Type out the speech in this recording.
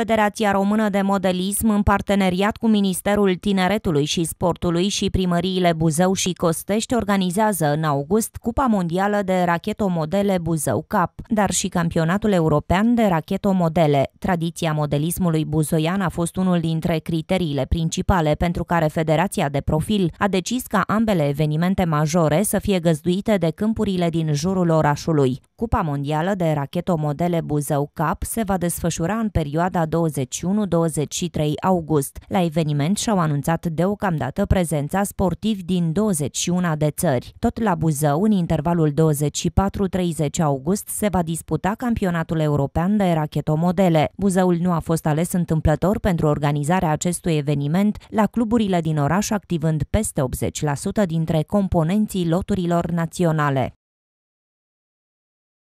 Federația Română de Modelism, în parteneriat cu Ministerul Tineretului și Sportului și primăriile Buzău și Costești, organizează în august Cupa Mondială de Rachetomodele Buzău Cup, dar și Campionatul European de Rachetomodele. Tradiția modelismului buzoian a fost unul dintre criteriile principale pentru care Federația de Profil a decis ca ambele evenimente majore să fie găzduite de câmpurile din jurul orașului. Cupa Mondială de Rachetomodele Buzău Cup se va desfășura în perioada 21-23 august. La eveniment și-au anunțat deocamdată prezența sportivi din 21 de țări. Tot la Buzău, în intervalul 24-30 august, se va disputa campionatul european de rachetomodele. Buzăul nu a fost ales întâmplător pentru organizarea acestui eveniment la cluburile din oraș, activând peste 80% dintre componenții loturilor naționale.